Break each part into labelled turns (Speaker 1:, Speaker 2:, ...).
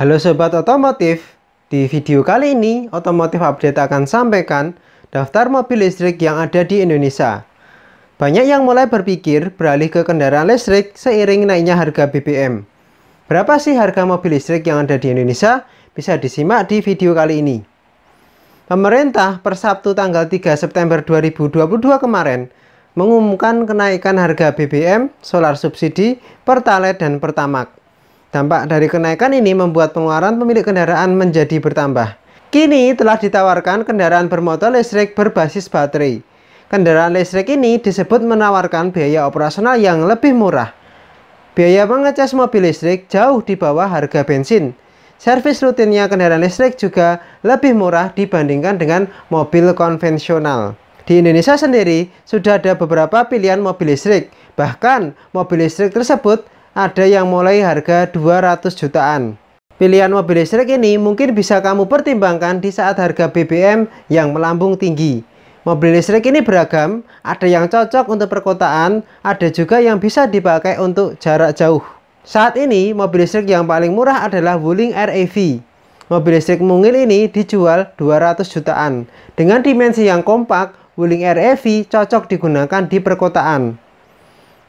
Speaker 1: Halo Sobat Otomotif, di video kali ini Otomotif Update akan sampaikan daftar mobil listrik yang ada di Indonesia. Banyak yang mulai berpikir beralih ke kendaraan listrik seiring naiknya harga BBM. Berapa sih harga mobil listrik yang ada di Indonesia? Bisa disimak di video kali ini. Pemerintah per Sabtu tanggal 3 September 2022 kemarin mengumumkan kenaikan harga BBM, solar subsidi, pertalite, dan pertamax. Dampak dari kenaikan ini membuat pengeluaran pemilik kendaraan menjadi bertambah. Kini telah ditawarkan kendaraan bermotor listrik berbasis baterai. Kendaraan listrik ini disebut menawarkan biaya operasional yang lebih murah. Biaya mengecas mobil listrik jauh di bawah harga bensin. Servis rutinnya kendaraan listrik juga lebih murah dibandingkan dengan mobil konvensional. Di Indonesia sendiri, sudah ada beberapa pilihan mobil listrik. Bahkan, mobil listrik tersebut ada yang mulai harga 200 jutaan. Pilihan mobil listrik ini mungkin bisa kamu pertimbangkan di saat harga BBM yang melambung tinggi. Mobil listrik ini beragam, ada yang cocok untuk perkotaan, ada juga yang bisa dipakai untuk jarak jauh. Saat ini, mobil listrik yang paling murah adalah Wuling REV. Mobil listrik mungil ini dijual 200 jutaan. Dengan dimensi yang kompak, Wuling REV cocok digunakan di perkotaan.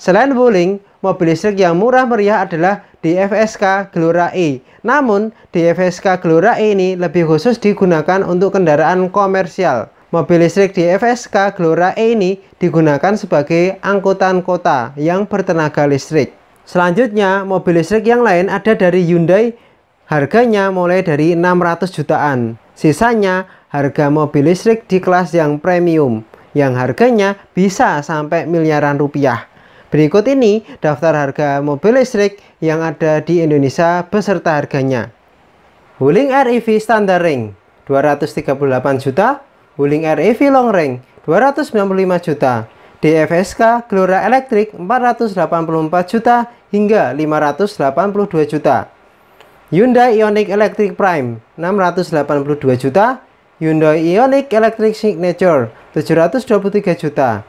Speaker 1: Selain Wuling, mobil listrik yang murah meriah adalah DFSK Gelora E. Namun, DFSK Gelora E ini lebih khusus digunakan untuk kendaraan komersial. Mobil listrik DFSK Gelora E ini digunakan sebagai angkutan kota yang bertenaga listrik. Selanjutnya, mobil listrik yang lain ada dari Hyundai. Harganya mulai dari 600 jutaan. Sisanya harga mobil listrik di kelas yang premium yang harganya bisa sampai miliaran rupiah. Berikut ini daftar harga mobil listrik yang ada di Indonesia beserta harganya. Wuling REV Standard Ring 238 juta, Wuling REV Long Ring 295 juta, DFSK Gelora Electric, 484 juta hingga 582 juta. Hyundai Ioniq Electric Prime 682 juta, Hyundai Ioniq Electric Signature 723 juta.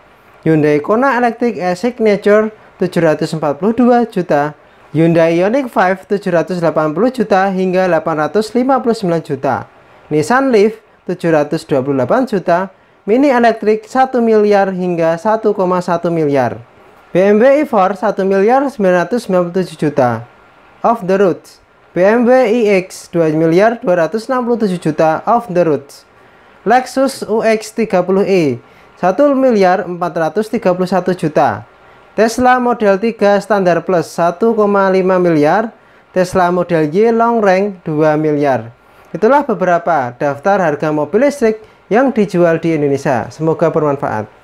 Speaker 1: Hyundai Kona Electric e Signature 742 juta, Hyundai Ioniq 5 780 juta hingga 859 juta, Nissan Leaf 728 juta, Mini Electric 1 miliar hingga 1,1 miliar, BMW i4 1 miliar 997 juta, Off the Road BMW iX 2 miliar 267 juta off the road. Lexus UX 30 e 1 miliar 431 juta. Tesla Model 3 Standar Plus 1,5 miliar, Tesla Model Y Long Range 2 miliar. Itulah beberapa daftar harga mobil listrik yang dijual di Indonesia. Semoga bermanfaat.